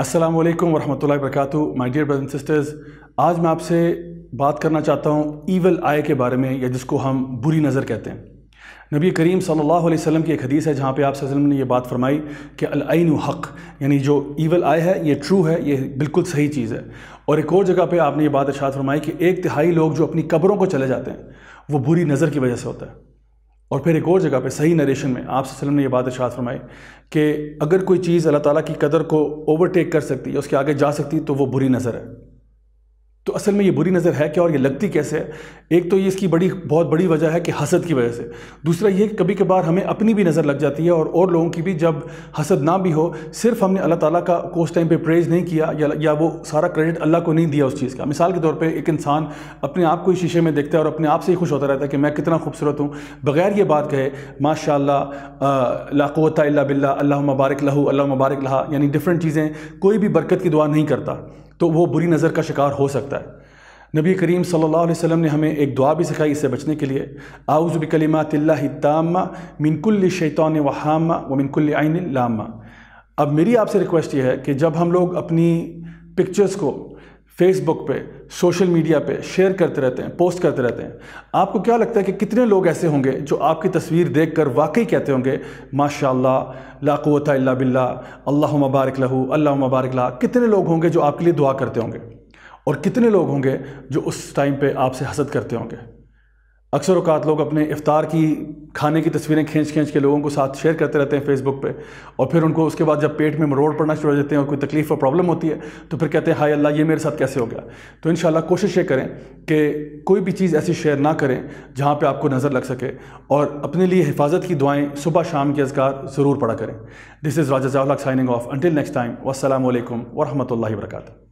अस्सलाम वालेकुम वरहमतुल्लाहि वबरकातु my dear brothers and sisters आज मैं आपसे बात करना चाहता हूँ ईवल आय के बारे में या जिसको हम बुरी नज़र कहते हैं नबी करीम सल्लल्लाहु अलैहि वसल्लम की एक हदीस है जहाँ पे आप सल्लम ने यह बात फरमाई कि अलआन हक़ यानी जो ईवल आय है ये ट्रू है ये बिल्कुल सही चीज़ है और एक और जगह पर आपने ये बात इर्शाद फरमाई कि एक तिहाई लोग जो अपनी कब्रों को चले जाते हैं वो बुरी नज़र की वजह से होता है और फिर एक और जगह पे सही नरेशन में आप सल्लम ने यह बात इशात फरमाई कि अगर कोई चीज़ अल्लाह ताला की कदर को ओवरटेक कर सकती है उसके आगे जा सकती तो वो बुरी नज़र है तो असल में ये बुरी नज़र है क्या और ये लगती कैसे है एक तो ये इसकी बड़ी बहुत बड़ी वजह है कि हसद की वजह से दूसरा ये कभी कभार हमें अपनी भी नज़र लग जाती है और और लोगों की भी जब हसद ना भी हो सिर्फ हमने अल्लाह ताला का कोस उस टाइम पे प्रेज़ नहीं किया या, या वो सारा क्रेडिट अल्लाह को नहीं दिया उस चीज़ का मिसाल के तौर पर एक इंसान अपने आप को ही शीशे में देखता है और अपने आप से ही खुश होता रहता है कि मैं कितना खूबसूरत हूँ बगैर ये बात कहे माशा लाकोता बिल्ला अल्लाह मुबारक लहू अल्लाह मुबारक लहा यानी डिफरेंट चीज़ें कोई भी बरकत की दुआ नहीं करता तो वो बुरी नज़र का शिकार हो सकता है नबी करीम सल्लल्लाहु अलैहि वसल्लम ने हमें एक दुआ भी सिखाई इससे बचने के लिए आउज़बिकलिमातिल्लातामा मिनकुल्ल शैतान वहामा व मिनकुल्ल आइन लामा अब मेरी आपसे रिक्वेस्ट ये है कि जब हम लोग अपनी पिक्चर्स को फेसबुक पे सोशल मीडिया पे शेयर करते रहते हैं पोस्ट करते रहते हैं आपको क्या लगता है कि कितने लोग ऐसे होंगे जो आपकी तस्वीर देखकर वाकई कहते होंगे माशा लाकुत ला बिल्ला अल्लाह मुबारक लहू अल्लाह मुबारक ला कितने लोग होंगे जो आपके लिए दुआ करते होंगे और कितने लोग होंगे जो उस टाइम पे आपसे हसद करते होंगे अक्सर अवकात लोग अपने इफ़ार की खाने की तस्वीरें खींच खींच के लोगों को साथ शेयर करते रहते हैं फेसबुक पे और फिर उनको उसके बाद जब पेट में मरोड़ पड़ना शुरू हो जाते हैं और कोई तकलीफ़ और प्रॉब्लम होती है तो फिर कहते हैं हाय अल्लाह ये मेरे साथ कैसे हो गया तो इन कोशिश ये करें कि कोई भी चीज़ ऐसी शेयर ना करें जहाँ पर आपको नज़र लग सके और अपने लिए हिफाजत की दुआएँ सुबह शाम के अजगार ज़रूर पड़ा करें दिस इज़ राजा जावलक signing off until next time वसलम वरहमल वर्का